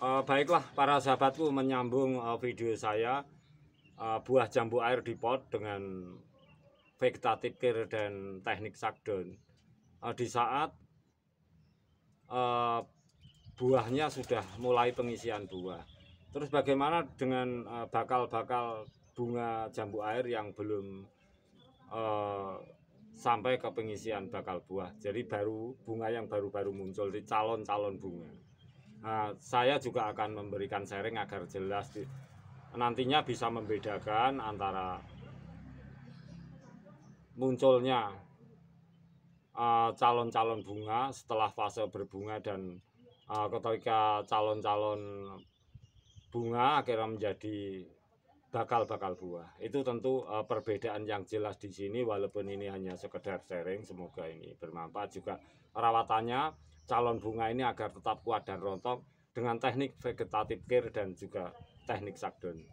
uh, baiklah para sahabatku menyambung uh, video saya uh, buah jambu air di pot dengan vegetatif care dan teknik sakdon uh, di saat uh, buahnya sudah mulai pengisian buah terus bagaimana dengan bakal-bakal uh, bunga jambu air yang belum uh, sampai ke pengisian bakal buah jadi baru bunga yang baru-baru muncul di calon-calon bunga Nah, saya juga akan memberikan sharing agar jelas di, nantinya bisa membedakan antara munculnya eh, calon-calon uh, bunga setelah fase berbunga dan uh, ketika calon-calon bunga akhirnya menjadi bakal-bakal buah. Itu tentu uh, perbedaan yang jelas di sini walaupun ini hanya sekedar sharing semoga ini bermanfaat juga Perawatannya calon bunga ini agar tetap kuat dan rontok dengan teknik vegetatif care dan juga teknik sakdon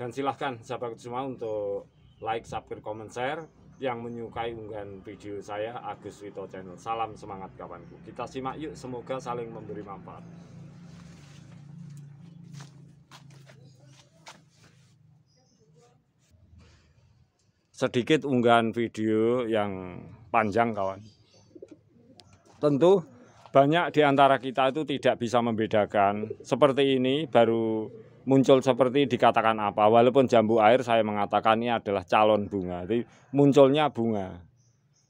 Dan silahkan sahabat semua untuk like, subscribe, comment, share yang menyukai unggahan video saya Agus Wito Channel. Salam semangat kawanku. Kita simak yuk semoga saling memberi manfaat. Sedikit unggahan video yang panjang kawan. Tentu banyak di antara kita itu tidak bisa membedakan. Seperti ini baru muncul seperti dikatakan apa. Walaupun jambu air saya mengatakan ini adalah calon bunga. Jadi munculnya bunga.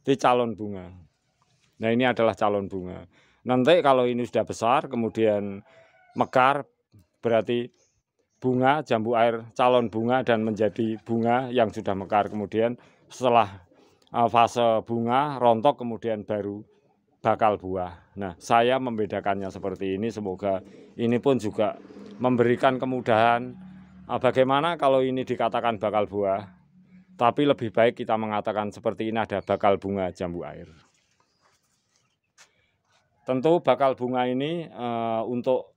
di calon bunga. Nah ini adalah calon bunga. Nanti kalau ini sudah besar kemudian mekar berarti bunga jambu air calon bunga dan menjadi bunga yang sudah mekar kemudian setelah eh, fase bunga rontok kemudian baru bakal buah. Nah, saya membedakannya seperti ini. Semoga ini pun juga memberikan kemudahan. Ah, bagaimana kalau ini dikatakan bakal buah, tapi lebih baik kita mengatakan seperti ini ada bakal bunga jambu air. Tentu bakal bunga ini e, untuk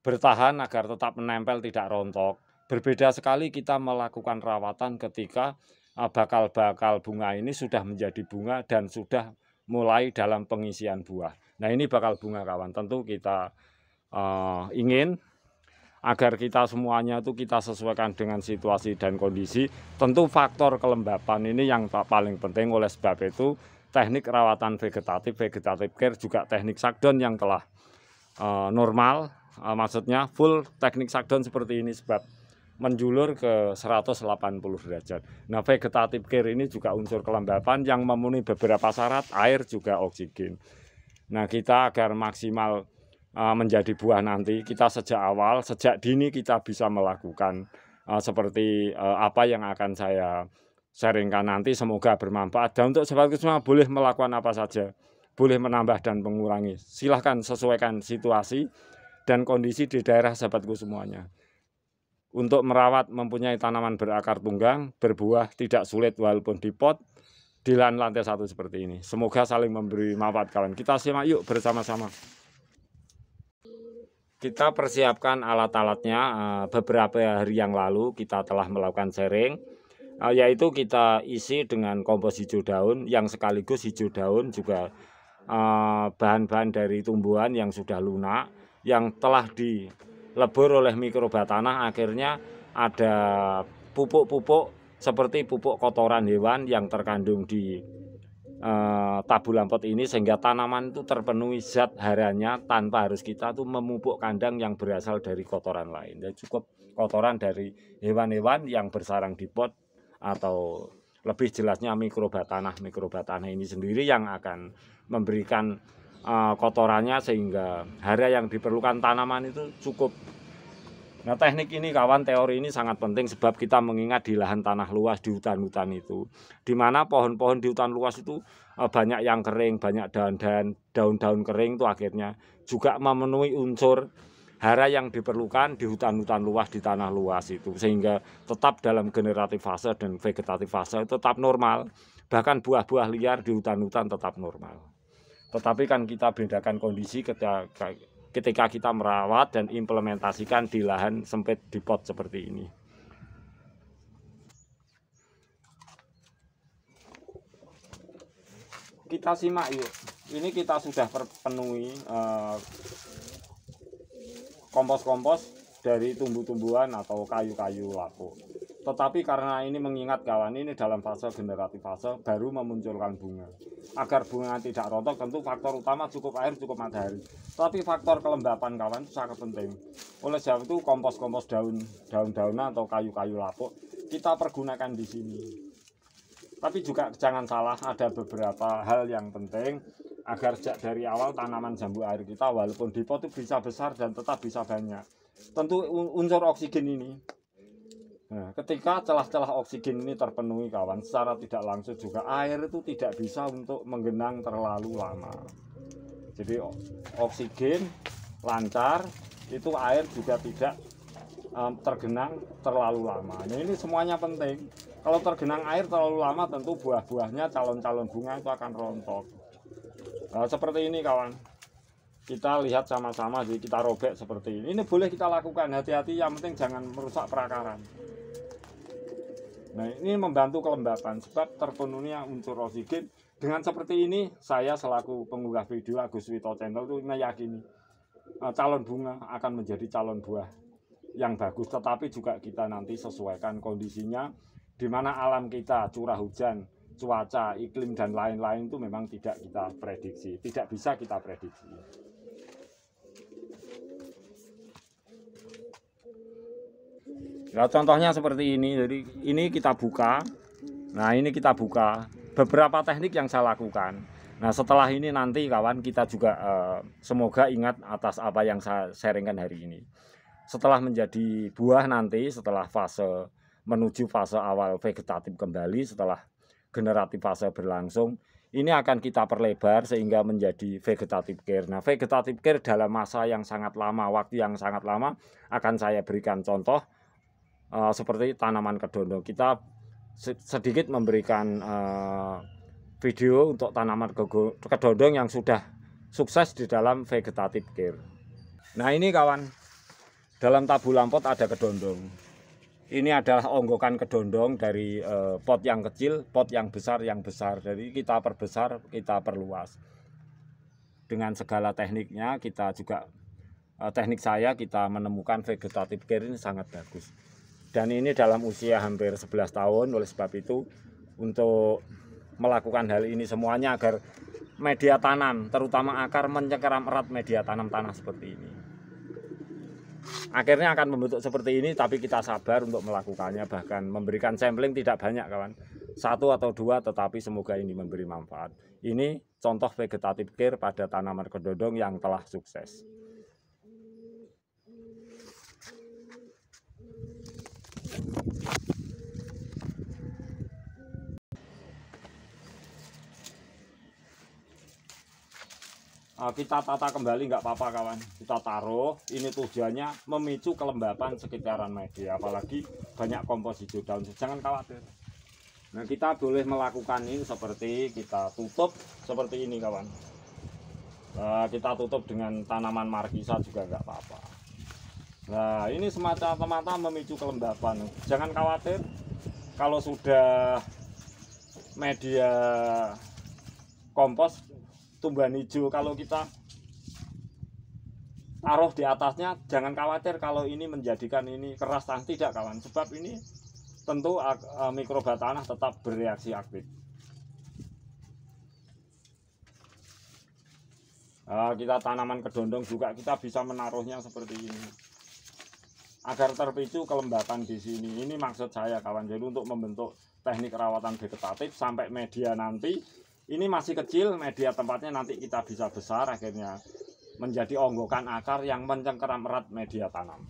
bertahan agar tetap menempel tidak rontok. Berbeda sekali kita melakukan rawatan ketika eh, bakal-bakal bunga ini sudah menjadi bunga dan sudah mulai dalam pengisian buah. Nah ini bakal bunga kawan. Tentu kita uh, ingin agar kita semuanya itu kita sesuaikan dengan situasi dan kondisi. Tentu faktor kelembapan ini yang paling penting. Oleh sebab itu teknik rawatan vegetatif, vegetatif care juga teknik sakdon yang telah uh, normal. Uh, maksudnya full teknik sakdon seperti ini sebab menjulur ke 180 derajat. Nah, vegetatif care ini juga unsur kelembapan yang memenuhi beberapa syarat, air juga oksigen. Nah, kita agar maksimal uh, menjadi buah nanti, kita sejak awal, sejak dini kita bisa melakukan uh, seperti uh, apa yang akan saya sharingkan nanti semoga bermanfaat. Dan untuk sobat semua boleh melakukan apa saja, boleh menambah dan mengurangi. Silahkan sesuaikan situasi dan kondisi di daerah sahabatku semuanya. Untuk merawat mempunyai tanaman berakar tunggang, berbuah tidak sulit walaupun di pot, di lantai satu seperti ini. Semoga saling memberi manfaat kawan. Kita simak yuk bersama-sama. Kita persiapkan alat-alatnya. Eh, beberapa hari yang lalu kita telah melakukan sharing, eh, yaitu kita isi dengan kompos hijau daun yang sekaligus hijau daun juga eh, bahan-bahan dari tumbuhan yang sudah lunak yang telah di lebur oleh mikroba tanah akhirnya ada pupuk-pupuk seperti pupuk kotoran hewan yang terkandung di e, tabu lampot ini sehingga tanaman itu terpenuhi zat haranya tanpa harus kita tuh memupuk kandang yang berasal dari kotoran lain. Ya, cukup kotoran dari hewan-hewan yang bersarang di pot atau lebih jelasnya mikroba tanah. Mikroba tanah ini sendiri yang akan memberikan uh, kotorannya sehingga hara yang diperlukan tanaman itu cukup. Nah teknik ini kawan teori ini sangat penting sebab kita mengingat di lahan tanah luas di hutan-hutan itu. Di mana pohon-pohon di hutan luas itu uh, banyak yang kering, banyak daun-daun daun-daun kering itu akhirnya juga memenuhi unsur hara yang diperlukan di hutan-hutan luas di tanah luas itu sehingga tetap dalam generatif fase dan vegetatif fase tetap normal bahkan buah-buah liar di hutan-hutan tetap normal tetapi kan kita bedakan kondisi ketika ketika kita merawat dan implementasikan di lahan sempit di pot seperti ini. Kita simak yuk. Ini kita sudah penuhi eh, kompos-kompos eh, dari tumbuh-tumbuhan atau kayu-kayu lapuk. Tetapi karena ini mengingat kawan ini dalam fase generatif fase baru memunculkan bunga. Agar bunga tidak rontok tentu faktor utama cukup air, cukup matahari. Tapi faktor kelembapan kawan itu sangat penting. Oleh sebab itu kompos-kompos daun daun daun atau kayu-kayu lapuk kita pergunakan di sini. Tapi juga jangan salah ada beberapa hal yang penting agar sejak dari awal tanaman jambu air kita walaupun di pot bisa besar dan tetap bisa banyak. Tentu unsur oksigen ini Nah, ketika celah-celah oksigen ini terpenuhi kawan, secara tidak langsung juga air itu tidak bisa untuk menggenang terlalu lama. Jadi oksigen lancar, itu air juga tidak um, tergenang terlalu lama. Nah, ini semuanya penting. Kalau tergenang air terlalu lama tentu buah-buahnya calon-calon bunga itu akan rontok. Nah, seperti ini kawan kita lihat sama-sama jadi kita robek seperti ini ini boleh kita lakukan hati-hati yang penting jangan merusak perakaran nah ini membantu kelembapan sebab terpenuhnya unsur oksigen dengan seperti ini saya selaku pengunggah video Agus Wito Channel itu meyakini eh, calon bunga akan menjadi calon buah yang bagus tetapi juga kita nanti sesuaikan kondisinya di mana alam kita curah hujan cuaca, iklim dan lain-lain itu memang tidak kita prediksi, tidak bisa kita prediksi. Nah, contohnya seperti ini. Jadi ini kita buka. Nah, ini kita buka. Beberapa teknik yang saya lakukan. Nah, setelah ini nanti kawan kita juga uh, semoga ingat atas apa yang saya sharingkan hari ini. Setelah menjadi buah nanti, setelah fase menuju fase awal vegetatif kembali, setelah generatif fase berlangsung, ini akan kita perlebar sehingga menjadi vegetatif care. Nah, vegetatif care dalam masa yang sangat lama, waktu yang sangat lama akan saya berikan contoh Eh, seperti tanaman kedondong Kita sedikit memberikan uh, video untuk tanaman kedondong yang sudah sukses di dalam vegetative care. Nah ini kawan, dalam tabu lampot ada kedondong. Ini adalah onggokan kedondong dari uh, pot yang kecil, pot yang besar, yang besar. Jadi kita perbesar, kita perluas. Dengan segala tekniknya, kita juga teknik saya kita menemukan vegetative care ini sangat bagus dan ini dalam usia hampir 11 tahun oleh sebab itu untuk melakukan hal ini semuanya agar media tanam terutama akar mencengkeram erat media tanam tanah seperti ini akhirnya akan membentuk seperti ini tapi kita sabar untuk melakukannya bahkan memberikan sampling tidak banyak kawan satu atau dua tetapi semoga ini memberi manfaat ini contoh vegetatif care pada tanaman kedodong yang telah sukses Ah, kita tata kembali nggak apa-apa kawan. Kita taruh. Ini tujuannya memicu kelembapan sekitaran media. Apalagi banyak kompos hijau daun. Jangan khawatir. Nah kita boleh melakukan ini seperti kita tutup seperti ini kawan. Nah, kita tutup dengan tanaman markisa juga nggak apa-apa. Nah ini semata-mata memicu kelembapan. Jangan khawatir kalau sudah media kompos tumbuhan hijau kalau kita taruh di atasnya jangan khawatir kalau ini menjadikan ini keras tanah tidak kawan sebab ini tentu e, mikroba tanah tetap bereaksi aktif nah, kita tanaman kedondong juga kita bisa menaruhnya seperti ini agar terpicu kelembapan di sini ini maksud saya kawan jadi untuk membentuk teknik rawatan vegetatif sampai media nanti ini masih kecil media tempatnya nanti kita bisa besar akhirnya menjadi onggokan akar yang mencengkeram erat media tanam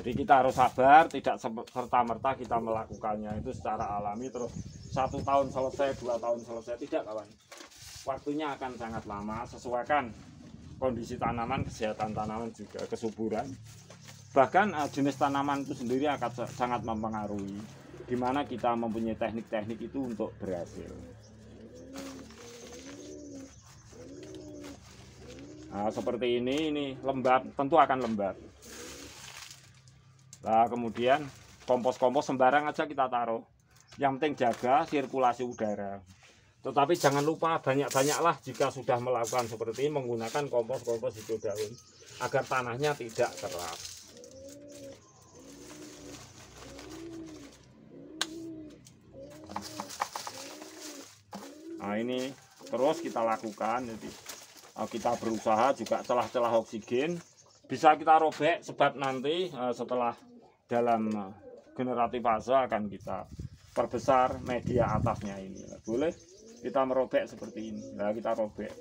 jadi kita harus sabar tidak serta-merta kita melakukannya itu secara alami terus satu tahun selesai dua tahun selesai tidak kawan waktunya akan sangat lama sesuaikan kondisi tanaman kesehatan tanaman juga kesuburan bahkan eh, jenis tanaman itu sendiri akan sangat mempengaruhi di kita mempunyai teknik-teknik itu untuk berhasil. Nah, seperti ini, ini lembab, tentu akan lembab. Nah, kemudian kompos-kompos sembarang aja kita taruh. Yang penting jaga sirkulasi udara. Tetapi jangan lupa banyak-banyaklah jika sudah melakukan seperti ini menggunakan kompos-kompos hijau daun agar tanahnya tidak keras. Nah ini terus kita lakukan jadi Eh, kita berusaha juga celah-celah oksigen bisa kita robek sebab nanti eh, setelah dalam eh, generatif fase akan kita perbesar media atasnya ini boleh kita merobek seperti ini nah kita robek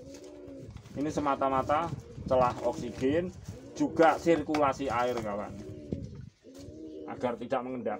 ini semata-mata celah oksigen juga sirkulasi air kawan agar tidak mengendap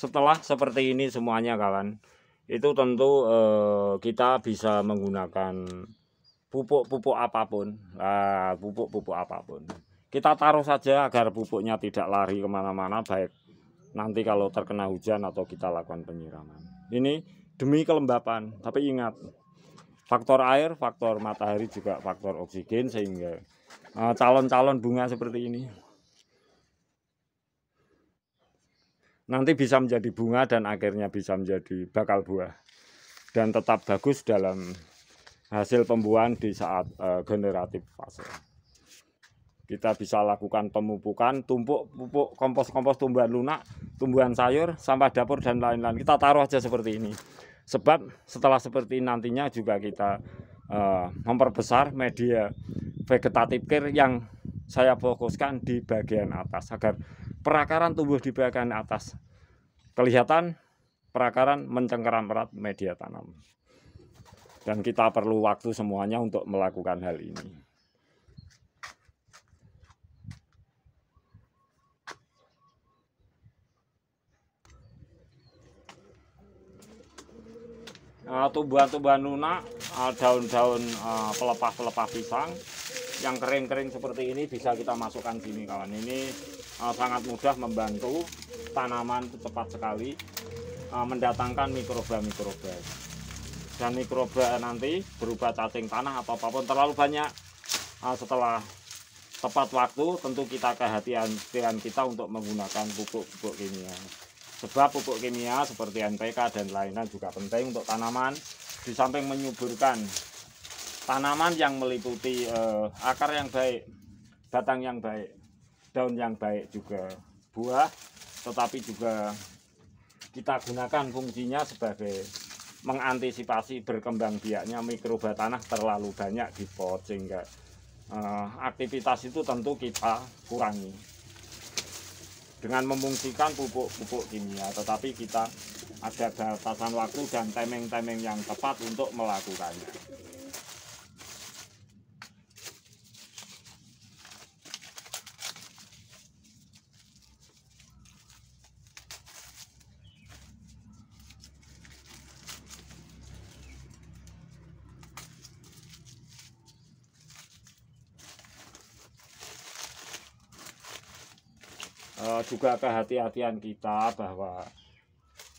setelah seperti ini semuanya kawan itu tentu eh, kita bisa menggunakan pupuk-pupuk apapun ah, pupuk-pupuk eh, apapun kita taruh saja agar pupuknya tidak lari kemana-mana baik nanti kalau terkena hujan atau kita lakukan penyiraman ini demi kelembapan tapi ingat faktor air faktor matahari juga faktor oksigen sehingga eh, calon-calon eh, bunga seperti ini nanti bisa menjadi bunga dan akhirnya bisa menjadi bakal buah dan tetap bagus dalam hasil pembuahan di saat uh, generatif fase kita bisa lakukan pemupukan tumpuk pupuk kompos-kompos tumbuhan lunak tumbuhan sayur sampah dapur dan lain-lain kita taruh aja seperti ini sebab setelah seperti ini nantinya juga kita uh, memperbesar media vegetatif care yang saya fokuskan di bagian atas agar perakaran tumbuh di bagian atas. Kelihatan perakaran mencengkeram erat media tanam. Dan kita perlu waktu semuanya untuk melakukan hal ini. Eh, tumbuhan-tumbuhan lunak, eh, daun-daun eh, pelepah-pelepah pisang yang kering-kering seperti ini bisa kita masukkan sini kawan. Ini uh, sangat mudah membantu tanaman cepat sekali uh, mendatangkan mikroba-mikroba dan mikroba nanti berubah cacing tanah atau apapun terlalu banyak uh, setelah tepat waktu tentu kita kehati-hatian kita untuk menggunakan pupuk-pupuk kimia sebab pupuk kimia seperti NPK dan lain-lain juga penting untuk tanaman di samping menyuburkan tanaman yang meliputi uh, akar yang baik batang yang baik daun yang baik juga buah tetapi juga kita gunakan fungsinya sebagai mengantisipasi berkembang biaknya mikroba tanah terlalu banyak di pot sehingga eh, aktivitas itu tentu kita kurangi dengan memungsikan pupuk-pupuk kimia tetapi kita ada batasan waktu dan timing-timing yang tepat untuk melakukannya Eh, juga kehati-hatian kita bahwa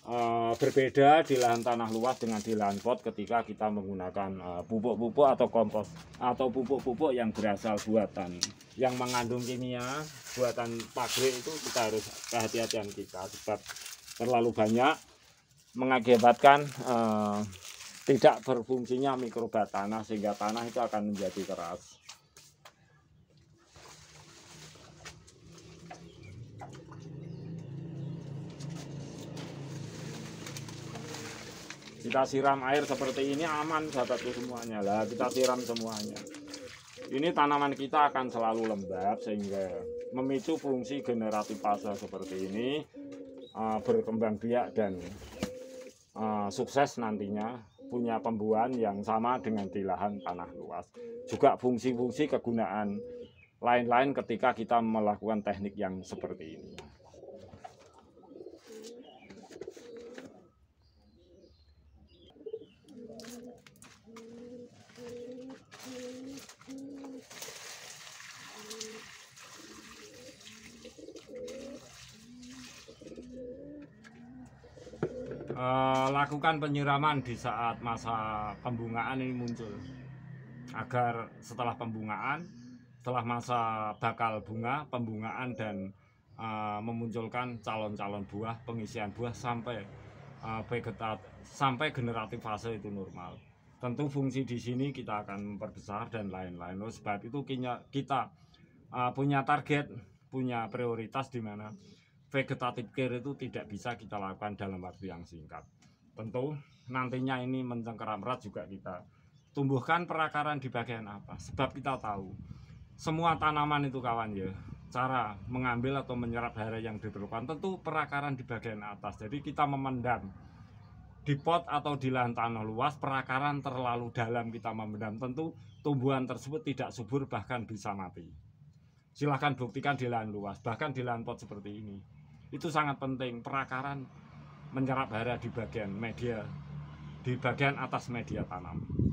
uh, berbeda di lahan tanah luas dengan di lahan pot ketika kita menggunakan eh, pupuk-pupuk uh, atau kompos atau pupuk-pupuk yang berasal buatan yang mengandung kimia buatan pabrik itu kita harus kehati-hatian kita sebab terlalu banyak mengakibatkan uh, tidak berfungsinya mikroba tanah sehingga tanah itu akan menjadi keras Kita siram air seperti ini aman sahabatku semuanya lah. Kita siram semuanya. Ini tanaman kita akan selalu lembab sehingga memicu fungsi generatif fase seperti ini uh, berkembang biak dan uh, sukses nantinya punya pembuahan yang sama dengan di lahan tanah luas. Juga fungsi-fungsi kegunaan lain-lain ketika kita melakukan teknik yang seperti ini. Eh, lakukan penyiraman di saat masa pembungaan ini muncul agar setelah pembungaan setelah masa bakal bunga pembungaan dan uh, memunculkan calon-calon buah pengisian buah sampai uh, vegetat sampai generatif fase itu normal tentu fungsi di sini kita akan memperbesar dan lain-lain sebab itu kita, punya target punya prioritas di mana vegetative care itu tidak bisa kita lakukan dalam waktu yang singkat. Tentu nantinya ini mencengkeram erat juga kita tumbuhkan perakaran di bagian apa. Sebab kita tahu semua tanaman itu kawan ya cara mengambil atau menyerap hara yang diperlukan tentu perakaran di bagian atas. Jadi kita memendam di pot atau di lahan tanah luas perakaran terlalu dalam kita memendam tentu tumbuhan tersebut tidak subur bahkan bisa mati silahkan buktikan di lahan luas bahkan di lahan pot seperti ini itu sangat penting perakaran menyerap hara di bagian media di bagian atas media tanam